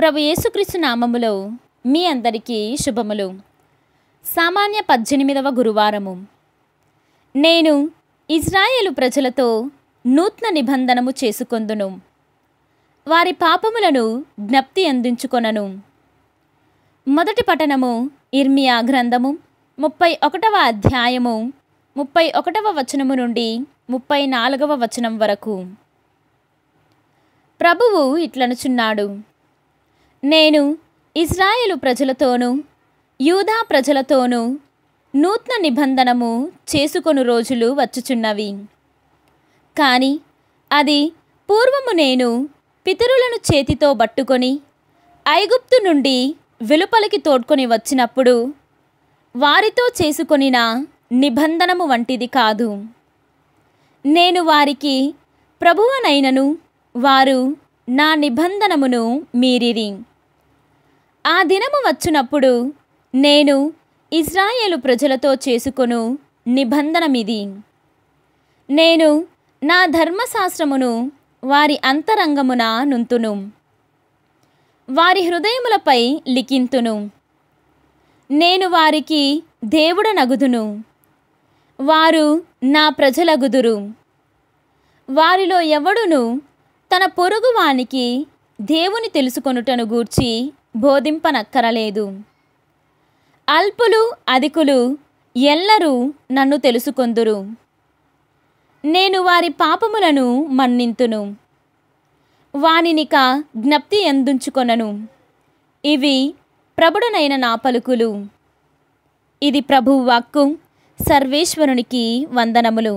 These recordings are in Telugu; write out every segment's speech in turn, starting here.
ప్రభు యేసుక్రీస్తు నామములో మీ అందరికీ శుభములు సామాన్య పద్దెనిమిదవ గురువారము నేను ఇజ్రాయేలు ప్రజలతో నూతన నిబంధనము చేసుకొందును వారి పాపములను జ్ఞప్తి అందించుకొనను మొదటి పఠనము ఇర్మియా గ్రంథము ముప్పై ఒకటవ అధ్యాయము ముప్పై ఒకటవ వచనము నుండి ముప్పై నాలుగవ వచనం వరకు ప్రభువు ఇట్లనుచున్నాడు నేను ఇజ్రాయేలు ప్రజలతోనూ యూదా ప్రజలతోనూ నూతన నిబంధనము చేసుకొను రోజులు వచ్చుచున్నవి కానీ అది పూర్వము నేను పితరులను చేతితో పట్టుకొని ఐగుప్తు నుండి వెలుపలికి తోడ్కొని వచ్చినప్పుడు వారితో చేసుకొనిన నిబంధనము వంటిది కాదు నేను వారికి ప్రభువనైనను వారు నా నిబంధనమును మీరిరి ఆ దినము వచ్చినప్పుడు నేను ఇజ్రాయేలు ప్రజలతో చేసుకొను నిబంధనమిది నేను నా ధర్మశాస్త్రమును వారి అంతరంగమున నుంతును వారి హృదయములపై లిఖింతును నేను వారికి దేవుడ నగుదును వారు నా ప్రజలగుదురు వారిలో ఎవడును తన పొరుగువానికి దేవుని తెలుసుకొనుటను గూర్చి బోధింపనక్కరలేదు అల్పులు అధికులు ఎల్లరూ నన్ను తెలుసుకొందురు నేను వారి పాపములను మన్నింతును వానినిక జ్ఞప్తి ఎందుంచుకొనను ఇవి ప్రభుడనైన నా పలుకులు ఇది ప్రభు వాక్కు సర్వేశ్వరునికి వందనములు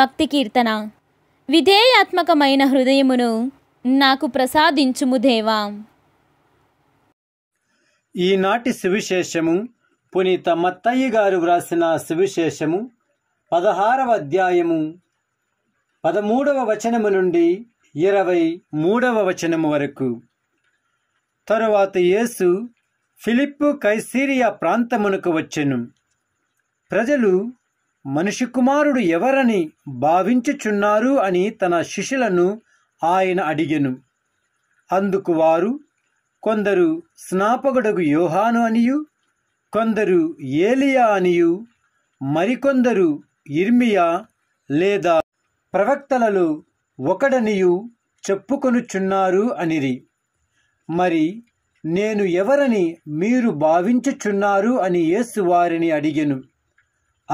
భక్తి కీర్తన విధేయాత్మకమైన హృదయమును నాకు ప్రసాదించుము దేవా ఈనాటి సువిశేషము పునీత మత్తయ్య గారు వ్రాసిన సువిశేషము పదహారవ అధ్యాయము పదమూడవ వచనము నుండి ఇరవై మూడవ వచనము వరకు తరువాత యేసు ఫిలిప్పు కైసీరియా ప్రాంతమునకు వచ్చెను ప్రజలు మనిషి కుమారుడు ఎవరని భావించుచున్నారు అని తన శిష్యులను ఆయన అడిగెను అందుకు వారు కొందరు స్నాపకుడగు యోహాను అనియు కొందరు ఏలియా అనియు మరికొందరు ఇర్మియా లేదా ప్రవక్తలలో ఒకడనియు చెప్పుకొనుచున్నారు అనిరి మరి నేను ఎవరని మీరు భావించుచున్నారు అని యేసు వారిని అడిగెను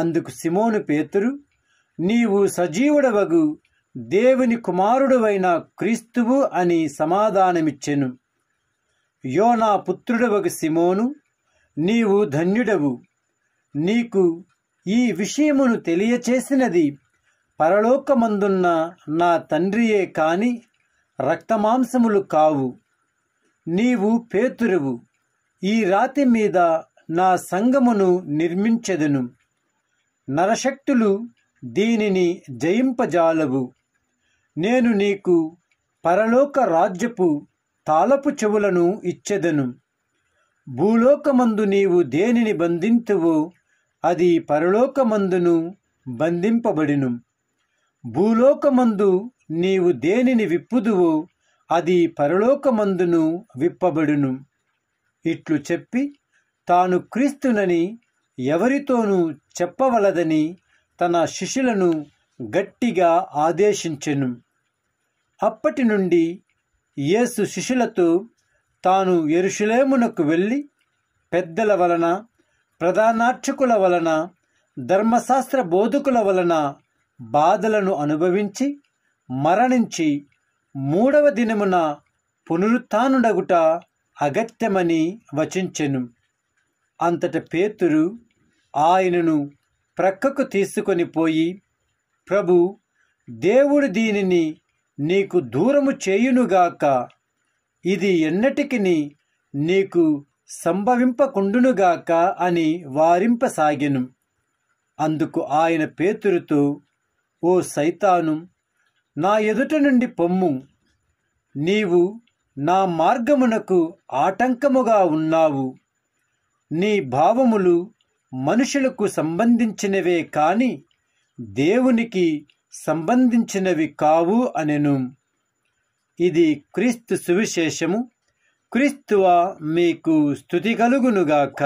అందుకు సిమోను పేతురు నీవు సజీవుడవగు దేవుని కుమారుడువైన క్రీస్తువు అని సమాధానమిచ్చెను యో నా పుత్రుడవగు సిమోను నీవు ధన్యుడవు నీకు ఈ విషయమును తెలియచేసినది పరలోకమందున్న నా తండ్రియే కాని రక్తమాంసములు కావు నీవు పేతురువు ఈ రాతి మీద నా సంగమును నిర్మించెదను నరశక్తులు దీనిని జయింపజాలవు నేను నీకు పరలోక రాజ్యపు తాళపు చెవులను ఇచ్చెదను భూలోకమందు నీవు దేనిని బంధింతువు అది పరలోకమందును బంధింపబడిను భూలోకమందు నీవు దేనిని విప్పుదువు అది పరలోకమందును విప్పబడును ఇట్లు చెప్పి తాను క్రీస్తునని ఎవరితోనూ చెప్పవలదని తన శిష్యులను గట్టిగా ఆదేశించెను అప్పటి నుండి యేసు శిష్యులతో తాను ఎరుషులేమునకు వెళ్ళి పెద్దల వలన ప్రధానార్చకుల వలన ధర్మశాస్త్ర బోధకుల వలన బాధలను అనుభవించి మరణించి మూడవ దినమున పునరుత్నుడగుట అగత్యమని వచించెను అంతట పేతురు ఆయనను ప్రక్కకు తీసుకొని పోయి ప్రభు దేవుడు దీనిని నీకు దూరము చేయునుగాక ఇది ఎన్నటికిని నీకు సంభవింపకుండునుగాక అని వారింపసాగెను అందుకు ఆయన పేతురుతో ఓ సైతాను నా ఎదుట నుండి పొమ్ము నీవు నా మార్గమునకు ఆటంకముగా ఉన్నావు నీ భావములు మనుషులకు సంబంధించినవే కాని దేవునికి సంబంధించినవి కావు అనెను ఇది క్రీస్తు సువిశేషము క్రీస్తువా మీకు స్థుతి కలుగునుగాక